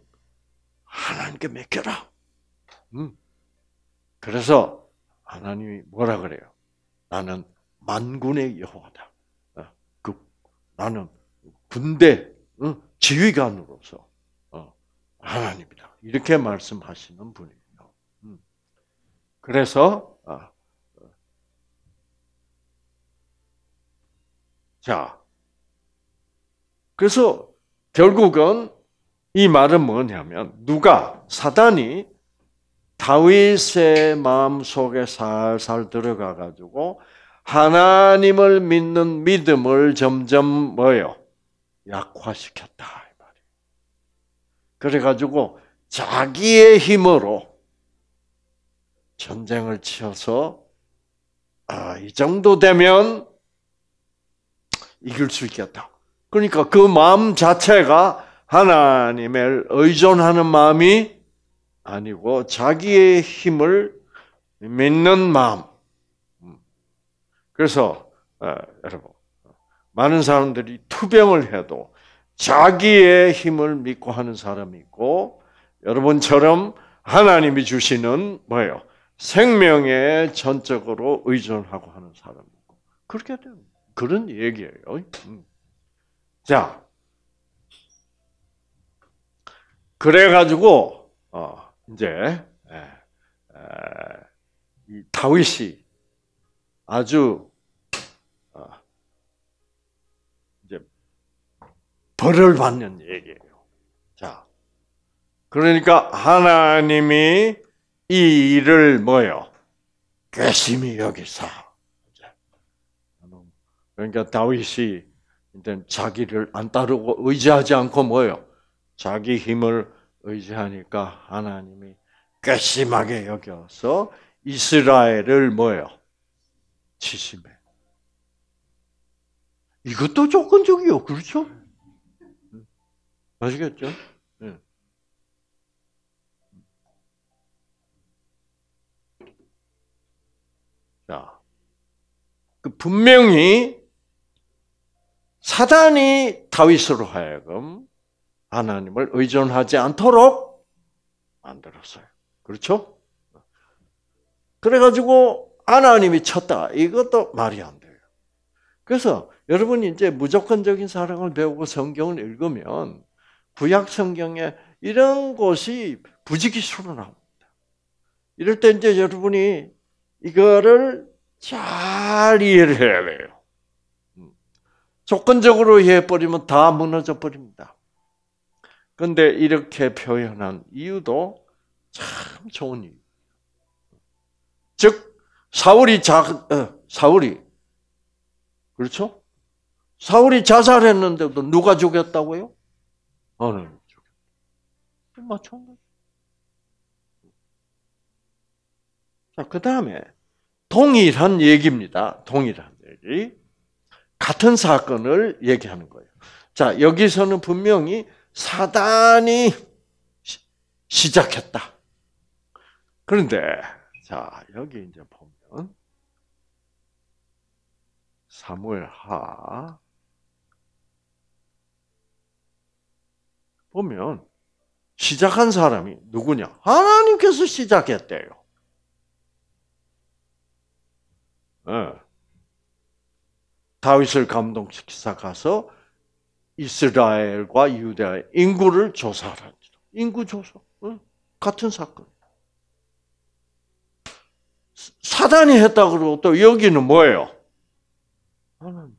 하나님께 맡겨라. 음. 그래서 하나님이 뭐라 그래요? 나는 만군의 여호와다. 나는 군대 지휘관으로서 어, 하나님이다. 이렇게 말씀하시는 분이에요. 음. 그래서 아, 어. 자 그래서 결국은 이 말은 뭐냐면 누가 사단이 다윗의 마음 속에 살살 들어가 가지고 하나님을 믿는 믿음을 점점 뭐요? 약화시켰다. 이 말이. 그래가지고 자기의 힘으로 전쟁을 치어서 아, 이 정도 되면 이길 수 있겠다. 그러니까 그 마음 자체가 하나님을 의존하는 마음이 아니고 자기의 힘을 믿는 마음. 그래서 어, 여러분 많은 사람들이 투병을 해도 자기의 힘을 믿고 하는 사람이 있고 여러분처럼 하나님이 주시는 뭐예요? 생명에 전적으로 의존하고 하는 사람이 있고 그렇게 되는 그런 얘기예요. 음. 자, 그래 가지고 어, 이제 예, 에, 다윗이 아주 벌을 받는 얘기예요. 자, 그러니까 하나님이 이 일을 뭐요? 괘씸히 여기사. 아, 그러니까 다윗이 이제 자기를 안 따르고 의지하지 않고 뭐요? 자기 힘을 의지하니까 하나님이 괘씸하게 여겨서 이스라엘을 뭐요? 치심해. 이것도 조건적이요, 그렇죠? 아시겠죠? 네. 예. 자, 그 분명히 사단이 다윗으로 하여금 하나님을 의존하지 않도록 만들었어요. 그렇죠? 그래가지고 하나님이 쳤다. 이것도 말이 안 돼요. 그래서 여러분이 이제 무조건적인 사랑을 배우고 성경을 읽으면 구약 성경에 이런 것이 부지기수로 나옵니다. 이럴 때 이제 여러분이 이거를 잘 이해를 해야 돼요. 음. 조건적으로 이해해버리면 다 무너져 버립니다. 그런데 이렇게 표현한 이유도 참 좋은 이유. 즉 사울이 자 어, 사울이 그렇죠? 사울이 자살했는데도 누가 죽였다고요? 하나님을 죽 마찬가지. 자, 그 다음에 동일한 얘기입니다. 동일한 얘기. 같은 사건을 얘기하는 거예요. 자, 여기서는 분명히 사단이 시작했다. 그런데, 자, 여기 이제 보면, 사무엘 하, 보면 시작한 사람이 누구냐? 하나님께서 시작했대요. 네. 다윗을 감동시키사 가서 이스라엘과 유대의 인구를 조사하 인구 조사. 어? 같은 사건. 사단이 했다 그러고 또 여기는 뭐예요? 하나님.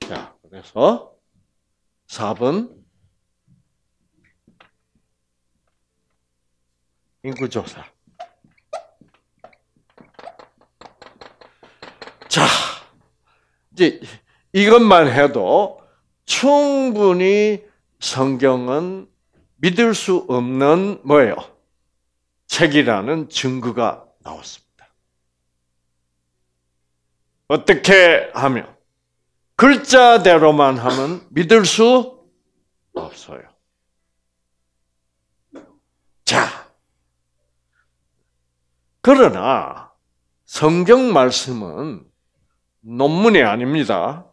자, 그래서 4번 인구조사. 자, 이제 이것만 해도 충분히 성경은 믿을 수 없는 뭐예요? 책이라는 증거가 나왔습니다. 어떻게 하면 글자대로만 하면 믿을 수 없어요. 자, 그러나 성경 말씀은 논문이 아닙니다.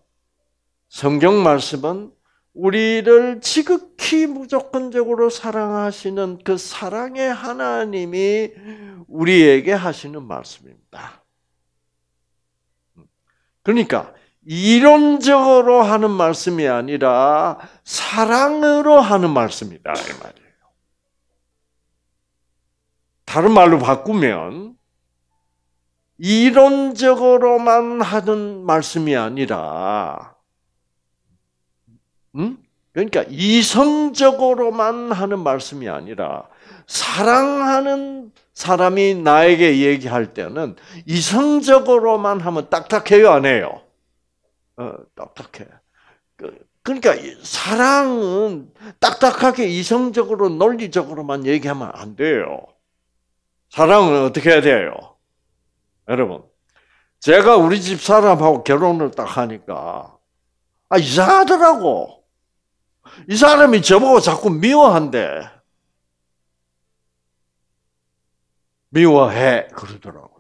성경 말씀은 우리를 지극히 무조건적으로 사랑하시는 그 사랑의 하나님이 우리에게 하시는 말씀입니다. 그러니까 이론적으로 하는 말씀이 아니라 사랑으로 하는 말씀이다 이 말이에요. 다른 말로 바꾸면 이론적으로만 하는 말씀이 아니라 음? 그러니까 이성적으로만 하는 말씀이 아니라 사랑하는 사람이 나에게 얘기할 때는 이성적으로만 하면 딱딱해요 안 해요. 어, 딱딱해. 그, 그러니까 사랑은 딱딱하게 이성적으로 논리적으로만 얘기하면 안 돼요. 사랑은 어떻게 해야 돼요? 여러분, 제가 우리 집 사람하고 결혼을 딱 하니까 아, 이상하더라고. 이 사람이 저보고 자꾸 미워한대. 미워해 그러더라고.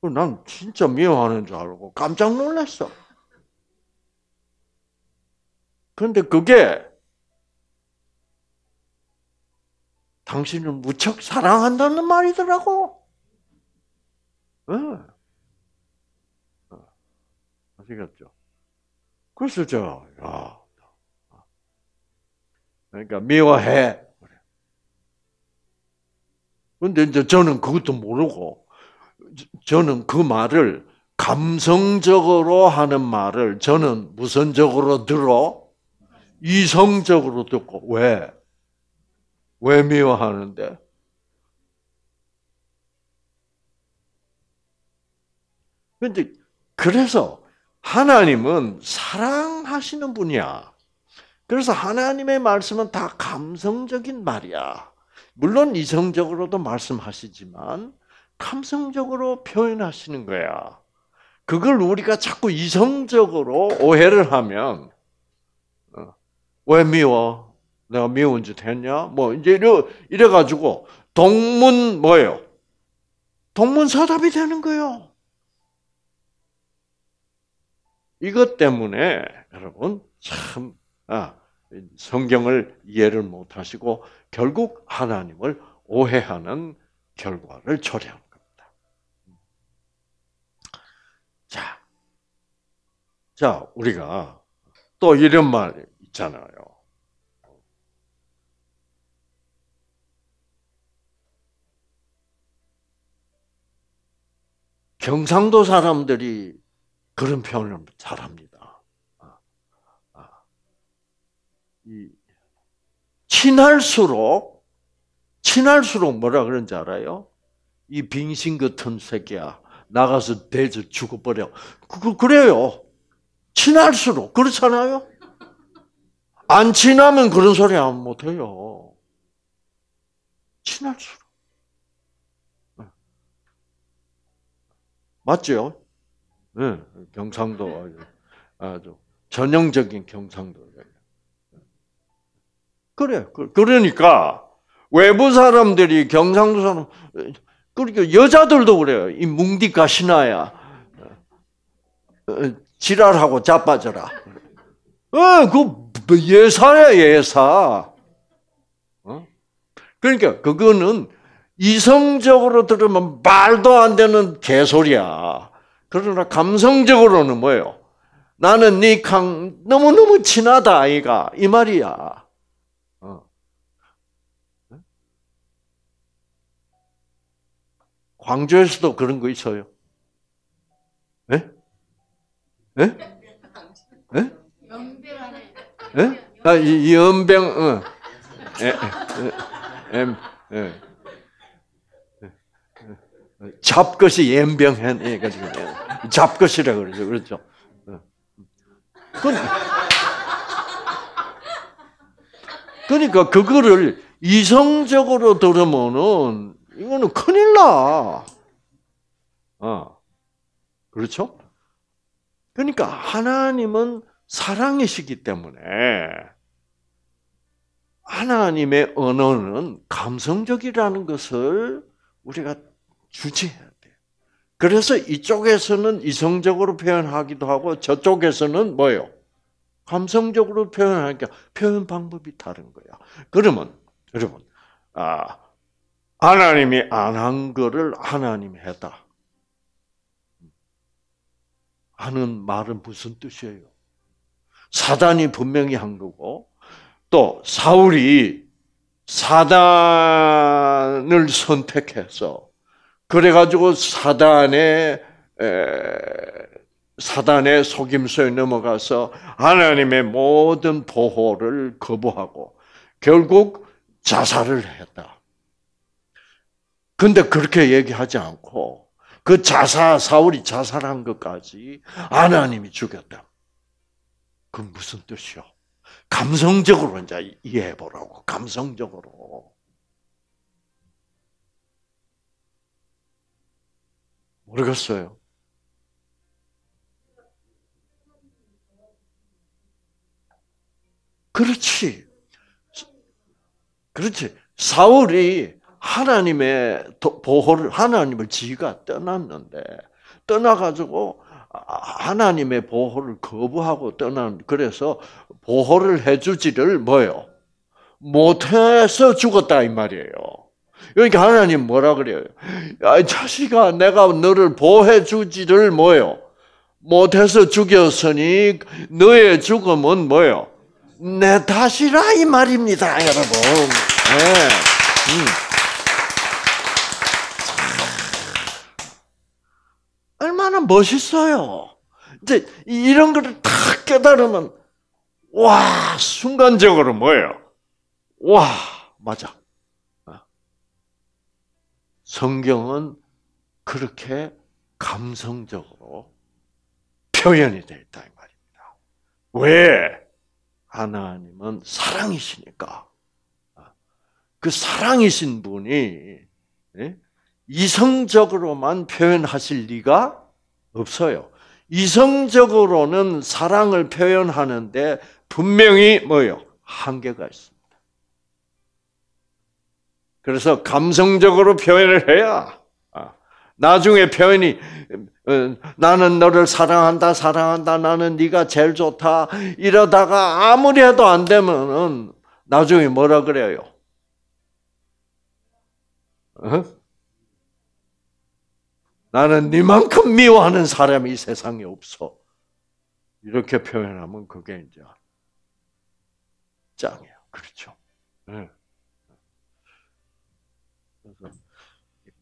난 진짜 미워하는 줄 알고 깜짝 놀랐어. 그런데 그게 당신을 무척 사랑한다는 말이더라고. 네. 아시겠죠? 그래서 저, 야. 그러니까 미워해. 근데 이제 저는 그것도 모르고, 저는 그 말을 감성적으로 하는 말을 저는 무선적으로 들어 이성적으로 듣고 왜? 왜 미워하는데? 근데 그래서 하나님은 사랑하시는 분이야. 그래서 하나님의 말씀은 다 감성적인 말이야. 물론 이성적으로도 말씀하시지만 감성적으로 표현하시는 거야. 그걸 우리가 자꾸 이성적으로 오해를 하면 어, 왜 미워? 내가 미운 짓 했냐? 뭐 이제 이래, 이래 가지고 동문 뭐예요? 동문서답이 되는 거예요. 이것 때문에 여러분 참 아, 성경을 이해를 못하시고 결국 하나님을 오해하는 결과를 초래합니다. 자, 우리가 또 이런 말 있잖아요. 경상도 사람들이 그런 표현을 잘 합니다. 아, 아. 친할수록, 친할수록 뭐라 그런지 알아요? 이 빙신 같은 새끼야. 나가서 대저 죽어버려. 그, 그 그래요. 친할수록 그렇잖아요. 안 친하면 그런 소리 하못 해요. 친할수록 네. 맞죠? 네, 경상도 아주, 아주 전형적인 경상도 그래 그, 그러니까 외부 사람들이 경상도 사람 그리고 그러니까 여자들도 그래요. 이 뭉디 가시나야 지랄하고 자빠져라. 어, 그 예사야 예사. 어? 그러니까 그거는 이성적으로 들으면 말도 안 되는 개소리야. 그러나 감성적으로는 뭐예요? 나는 네 강, 너무너무 친하다, 아이가. 이 말이야. 어. 네? 광주에서도 그런 거 있어요. 예? 예? 예? 아, 이, 이 연병, 어. 예, 예, 예, 예. 잡것이 연병해 예, 예. 잡것이라고 그러죠. 그렇죠. 예. 그러니까 그거를 이성적으로 들으면은 이거는 큰일 나. 어. 그렇죠? 그러니까 하나님은 사랑이시기 때문에 하나님의 언어는 감성적이라는 것을 우리가 주지해야 돼요. 그래서 이쪽에서는 이성적으로 표현하기도 하고 저쪽에서는 뭐요? 감성적으로 표현하니까 표현 방법이 다른 거야. 그러면 여러분 아 하나님이 안한 거를 하나님 했다. 하는 말은 무슨 뜻이에요? 사단이 분명히 한 거고 또 사울이 사단을 선택해서 그래 가지고 사단의 사단의 속임수에 넘어가서 하나님의 모든 보호를 거부하고 결국 자살을 했다. 근데 그렇게 얘기하지 않고 그자사 사울이 자살한 것까지 하나님이 죽였다. 그 무슨 뜻이요? 감성적으로 이제 이해해 보라고. 감성적으로. 모르겠어요. 그렇지. 그렇지. 사울이 하나님의 보호를 하나님을 지가 떠났는데 떠나가지고 아, 하나님의 보호를 거부하고 떠난 그래서 보호를 해주지를 뭐요 못해서 죽었다 이 말이에요. 그러니까 하나님 뭐라 그래요? 야, 자식아, 내가 너를 보호해주지를 뭐요 못해서 죽였으니 너의 죽음은 뭐요? 내 탓이라 이 말입니다, 여러분. 네. 음. 멋있어요. 이제 이런 거를 다 깨달으면 와 순간적으로 뭐예요? 와 맞아. 아. 성경은 그렇게 감성적으로 표현이 되어 있다 이 말입니다. 왜 하나님은 사랑이시니까 아. 그 사랑이신 분이 예? 이성적으로만 표현하실 리가 없어요. 이성적으로는 사랑을 표현하는데 분명히 뭐요? 한계가 있습니다. 그래서 감성적으로 표현을 해야 아, 나중에 표현이 어, 나는 너를 사랑한다, 사랑한다, 나는 네가 제일 좋다 이러다가 아무리 해도 안 되면은 나중에 뭐라 그래요? 어? 나는 네만큼 미워하는 사람이 세상에 없어. 이렇게 표현하면 그게 이제 짱이야. 그렇죠. 예.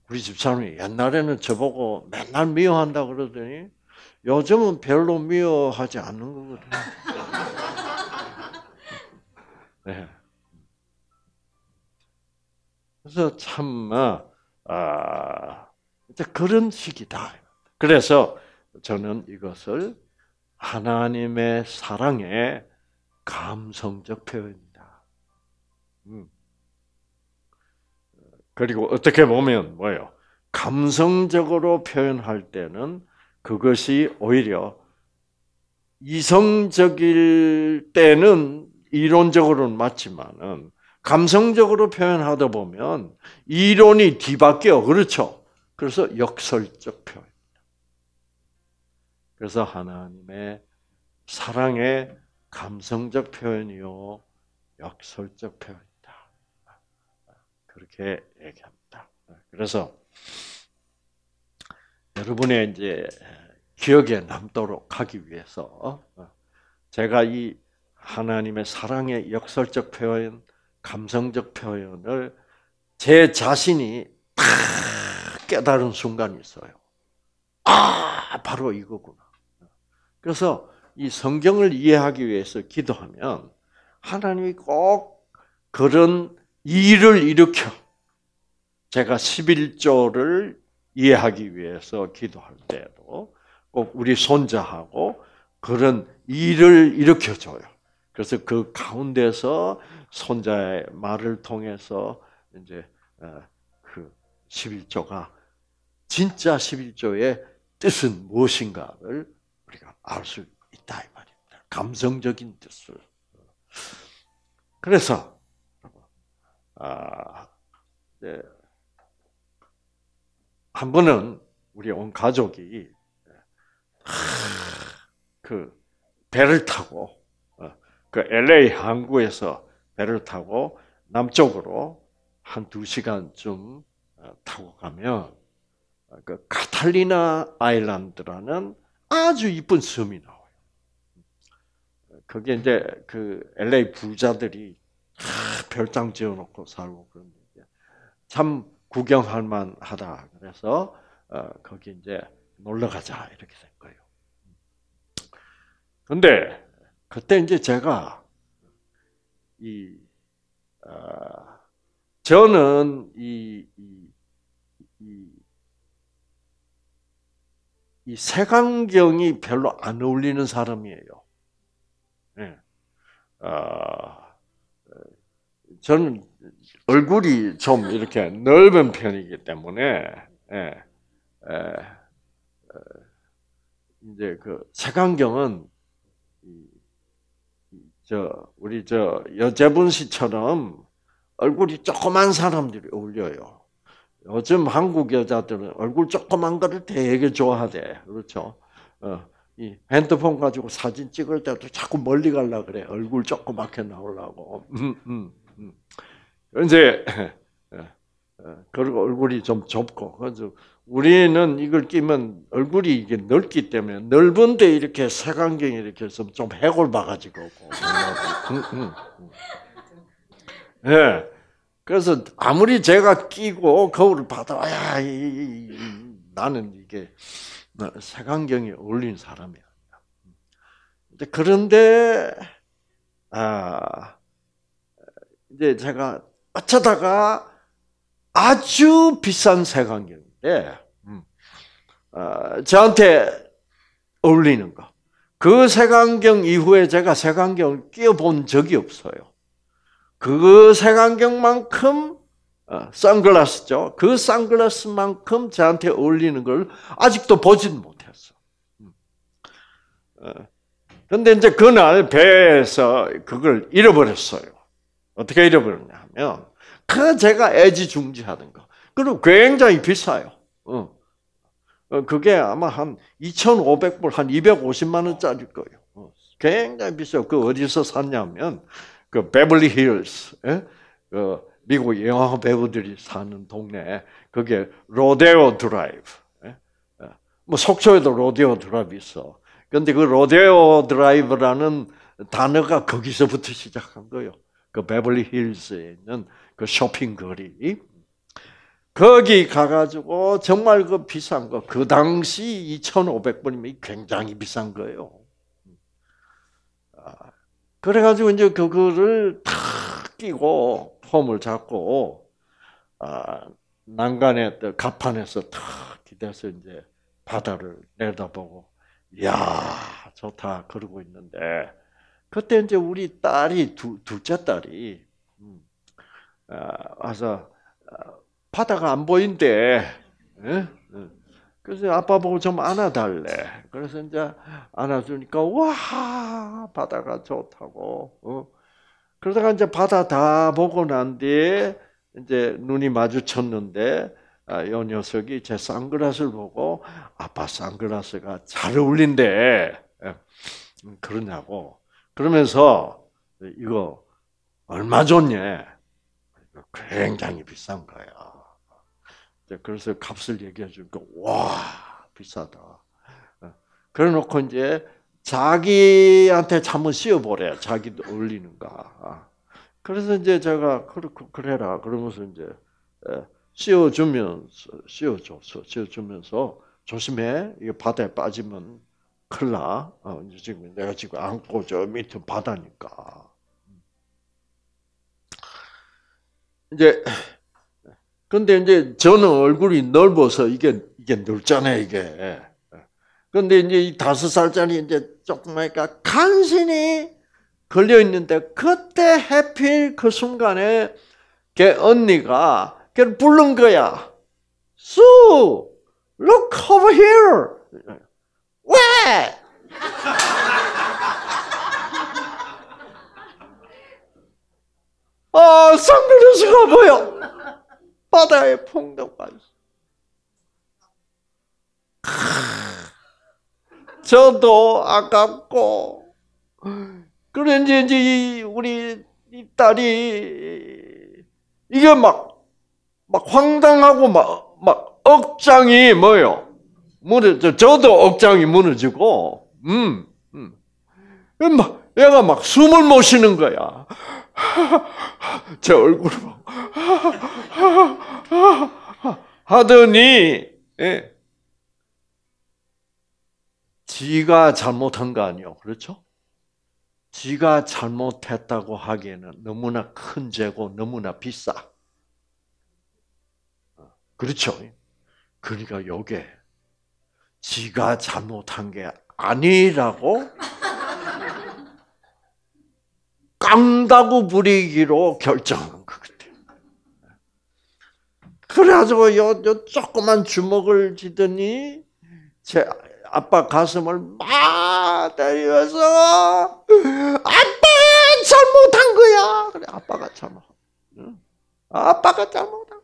우리 집사람이 옛날에는 저보고 맨날 미워한다 그러더니 요즘은 별로 미워하지 않는 거거든요. 네. 그래서 참, 아, 아 그런 식이다. 그래서 저는 이것을 하나님의 사랑의 감성적 표현이다. 음. 그리고 어떻게 보면 뭐예요? 감성적으로 표현할 때는 그것이 오히려 이성적일 때는 이론적으로는 맞지만은 감성적으로 표현하다 보면 이론이 뒤바뀌어 그렇죠. 그래서 역설적 표현입니다. 그래서 하나님의 사랑의 감성적 표현이요, 역설적 표현이다. 그렇게 얘기합니다. 그래서 여러분의 이제 기억에 남도록 하기 위해서 제가 이 하나님의 사랑의 역설적 표현, 감성적 표현을 제 자신이 깨달은 순간이 있어요. 아, 바로 이거구나. 그래서 이 성경을 이해하기 위해서 기도하면 하나님이 꼭 그런 일을 일으켜. 제가 11조를 이해하기 위해서 기도할 때도 꼭 우리 손자하고 그런 일을 일으켜줘요. 그래서 그 가운데서 손자의 말을 통해서 이제 어, 그 11조가 진짜 11조의 뜻은 무엇인가를 우리가 알 수 있다 이 말입니다. 감성적인 뜻을. 그래서 아, 네. 한 번은 우리 온 가족이 네, 그 배를 타고 어, 그 LA 항구에서 배를 타고 남쪽으로 한 두 시간쯤 어, 타고 가면 그 카탈리나 아일랜드라는 아주 이쁜 섬이 나와요. 거기 이제 그 LA 부자들이 별장 지어놓고 살고 그런 참 구경할 만하다. 그래서 어, 거기 이제 놀러 가자 이렇게 된 거예요. 근데 그때 이제 제가 이 어, 저는 이, 이이 색안경이 별로 안 어울리는 사람이에요. 네. 아, 저는 얼굴이 좀 이렇게 넓은 편이기 때문에 네. 이제 그 색안경은 저 우리 저 여자분 씨처럼 얼굴이 조그만 사람들이 어울려요. 요즘 한국 여자들은 얼굴 조그만 거를 되게 좋아하대. 그렇죠? 어, 이 핸드폰 가지고 사진 찍을 때도 자꾸 멀리 갈라 그래. 얼굴 조그맣게 나오려고. 음, 음, 음. 이제 어, 어, 그리고 얼굴이 좀 좁고 그래서 우리는 이걸 끼면 얼굴이 이게 넓기 때문에 넓은데 이렇게 색안경이 이렇게 해서 좀 해골 바가지고. 음, 음, 음. 예. 네. 그래서 아무리 제가 끼고 거울을 받아와야 나는 이게 색안경에 어울리는 사람이 아니야. 그런데 아 이제 제가 어쩌다가 아주 비싼 색안경인데 음, 아, 저한테 어울리는 거. 그 색안경 이후에 제가 색안경을 끼워본 적이 없어요. 그 색안경만큼 어, 선글라스죠. 그 선글라스만큼 저한테 어울리는 걸 아직도 보진 못했어. 근데 이제 그날 배에서 그걸 잃어버렸어요. 어떻게 잃어버렸냐 면그 제가 애지중지하던 거. 그리고 굉장히 비싸요. 어. 어, 그게 아마 한 2,500불, 한 250만 원짜리 거예요. 굉장히 비싸요. 그 어디서 샀냐면, 그 베블리 힐스, 예? 그 미국 영화 배우들이 사는 동네, 그게 로데오 드라이브. 예? 예. 뭐 속초에도 로데오 드라이브 있어. 그런데그 로데오 드라이브라는 단어가 거기서부터 시작한 거예요. 그 베블리 힐스에 있는 그 쇼핑 거리. 거기 가가지고 정말 그 비싼 거, 그 당시 2,500불이면 굉장히 비싼 거예요. 그래가지고 이제 그거를 탁 끼고 폼을 잡고 아, 난간에 갑판에서탁 기대서 이제 바다를 내다보고 야 좋다 그러고 있는데 그때 이제 우리 딸이 두, 둘째 딸이 음, 아, 와서 아, 바다가 안 보인대. 응? 응. 그래서 아빠 보고 좀 안아달래. 그래서 이제 안아주니까 와 바다가 좋다고. 어? 그러다가 이제 바다 다 보고 난 뒤에 이제 눈이 마주쳤는데 아, 요 녀석이 제 선글라스를 보고 아빠 선글라스가 잘 어울린대. 예. 음, 그러냐고. 그러면서 이거 얼마 줬냐? 굉장히 비싼 거야. 그래서 값을 얘기해 주니까 와 비싸다. 어. 그래놓고 이제 자기한테 잠을 씌워보래. 자기 올리는가. 어. 그래서 이제 제가 그렇고 그, 그래라 그러면서 이제 예, 씌워주면서 씌워줘서 씌워주면서 조심해 이 바다에 빠지면 큰 나. 어, 지금 내가 지금 안고 저 밑에 바다니까. 음. 이제 근데 이제 저는 얼굴이 넓어서 이게, 이게 넓잖아요, 이게. 근데 예. 이제 이 다섯 살짜리 이제 조그마니까 간신히 걸려있는데 그때 해필 그 순간에 걔 언니가 걔를 부른 거야. Sue, look over here. 왜? 아, 선글라스가 보여. 바다의풍경까았 저도 아깝고, 그런지 이제 우리 딸이 이게 막, 막 황당하고 막, 막 억장이 뭐요? 무너져. 저도 억장이 무너지고, 음, 음. 막, 얘가 막 숨을 못 쉬는 거야. 제 얼굴을 하더니 예. 지가 잘못한 거 아니요, 그렇죠? 지가 잘못했다고 하기에는 너무나 큰 죄고 너무나 비싸. 그렇죠? 그러니까 요게 지가 잘못한 게 아니라고 깡다구 부리기로 결정한 거거든. 그래가지고 요, 요 조그만 주먹을 쥐더니 제 아빠 가슴을 막때리서 아빠 잘못한 거야. 그래 아빠가 잘못. 아빠가 잘못한.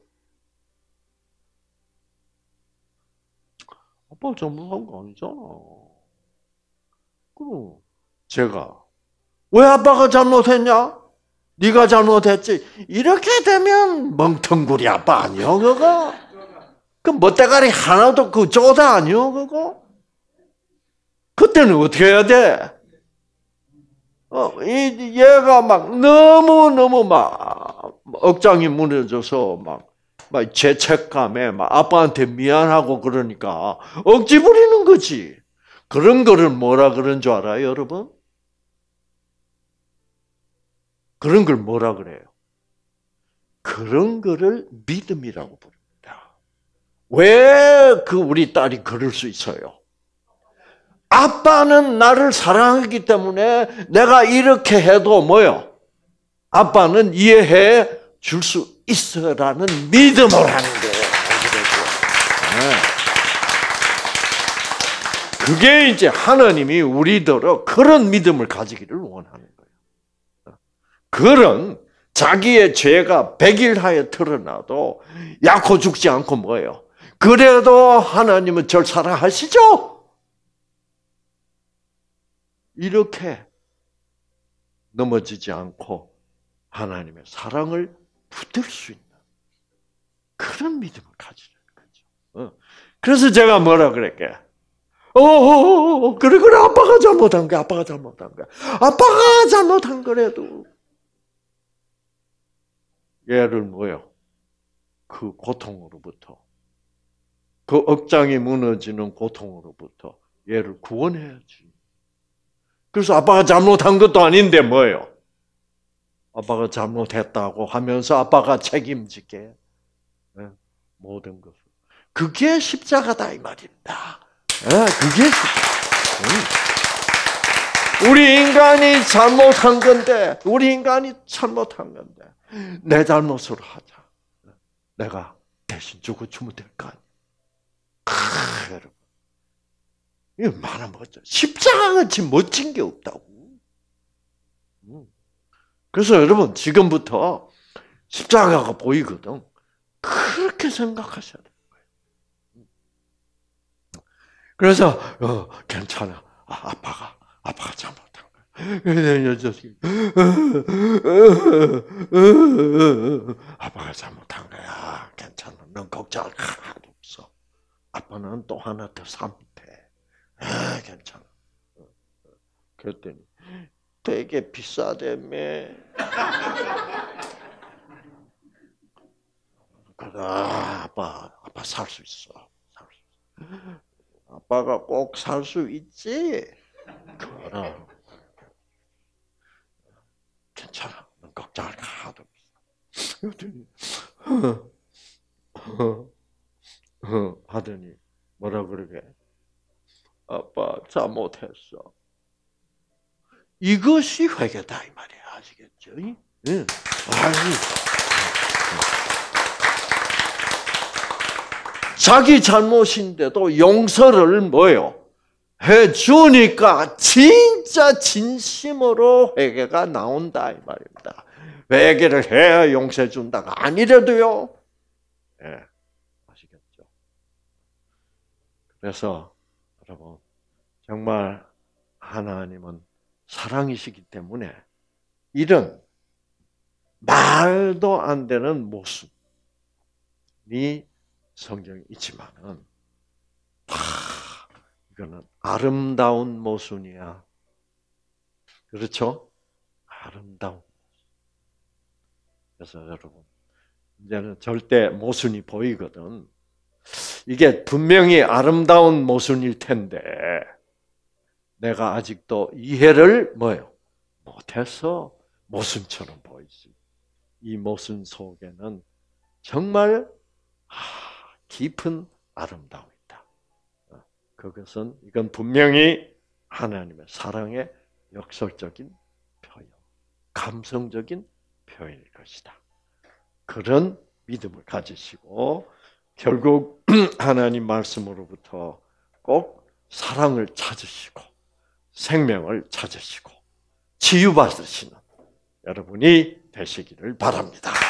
아빠 잘못한 거 아니잖아. 그럼 제가 왜 아빠가 잘못했냐? 네가 잘못했지. 이렇게 되면 멍텅구리 아빠 아니요 그거? 그 멋대가리 하나도 그 쪼다 아니요 그거? 그때는 어떻게 해야 돼? 어, 이 얘가 막 너무 너무 막 억장이 무너져서 막. 막 죄책감에 막 아빠한테 미안하고 그러니까 억지 부리는 거지. 그런 거를 뭐라 그런 줄 알아요, 여러분? 그런 걸 뭐라 그래요? 그런 거를 믿음이라고 부릅니다. 왜 그 우리 딸이 그럴 수 있어요? 아빠는 나를 사랑하기 때문에 내가 이렇게 해도 뭐요? 아빠는 이해해 줄 수 있어라는 믿음을 하는 거예요. 네. 그게 이제 하나님이 우리더러 그런 믿음을 가지기를 원하는 거예요. 그런 자기의 죄가 백일 하에 드러나도 약코 죽지 않고 뭐예요? 그래도 하나님은 절 사랑하시죠? 이렇게 넘어지지 않고 하나님의 사랑을 붙들 수 있는 그런 믿음을 가지는 거죠. 어. 그래서 제가 뭐라 그랬게? 어, 어, 어 그래, 그래, 아빠가 잘못한 게, 아빠가 잘못한 게. 아빠가 잘못한 거래도 얘를 뭐요? 그 고통으로부터 그 억장이 무너지는 고통으로부터 얘를 구원해야지. 그래서 아빠가 잘못한 것도 아닌데 뭐요 아빠가 잘못했다고 하면서 아빠가 책임지게 예, 모든 것을. 그게 십자가다 이 말입니다. 예, 그게 십자가. 음. 우리 인간이 잘못한 건데, 우리 인간이 잘못한 건데, 내 잘못으로 하자. 내가 대신 주고 주면 될거 여러분. 이 말하면 어쩌 십자가같이 멋진 게 없다고. 음. 그래서 여러분, 지금부터 십자가가 보이거든. 그렇게 생각하셔야 돼 음. 그래서 어, 괜찮아. 아, 아빠가 아빠가 잘못한 거야. 그 자식이 아빠가 잘못한 거야. 괜찮아. 넌걱정 하나도 없어. 아빠는 또 하나 더 사면 돼. 아, 괜찮아. 그랬더니 되게 비싸대매. 아, 아빠, 아빠 살수 있어. 살수 있어. 아빠가 꼭 살 수 있지. 그거는 괜찮아. 걱정할 거 하나도 없어. 여튼 하더니 뭐라 그러게 아빠 잘못했어. 이것이 회개다 이 말이야 아시겠죠? 응. 네. 자기 잘못인데도 용서를 뭐요? 해 주니까 진짜 진심으로 회개가 나온다 이 말입니다. 회개를 해야 용서해 준다가 아니라도요. 예. 아시겠죠? 그래서 여러분 정말 하나님은 사랑이시기 때문에 이런 말도 안 되는 모습이 성경에 있지만은 다 이거는 아름다운 모순이야. 그렇죠? 아름다운. 그래서 여러분, 이제는 절대 모순이 보이거든. 이게 분명히 아름다운 모순일 텐데, 내가 아직도 이해를 뭐요? 못해서 모순처럼 보이지. 이 모순 속에는 정말 아, 깊은 아름다움. 그것은 이건 분명히 하나님의 사랑의 역설적인 표현, 감성적인 표현일 것이다. 그런 믿음을 가지시고 결국 하나님 말씀으로부터 꼭 사랑을 찾으시고 생명을 찾으시고 치유받으시는 여러분이 되시기를 바랍니다.